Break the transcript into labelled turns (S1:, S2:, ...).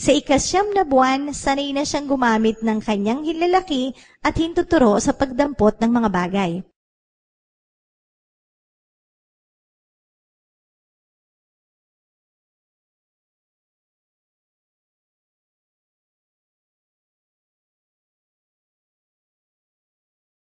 S1: Sa ikasyam na buwan, sanay na siyang gumamit ng kanyang hilalaki at hintuturo sa pagdampot ng mga bagay.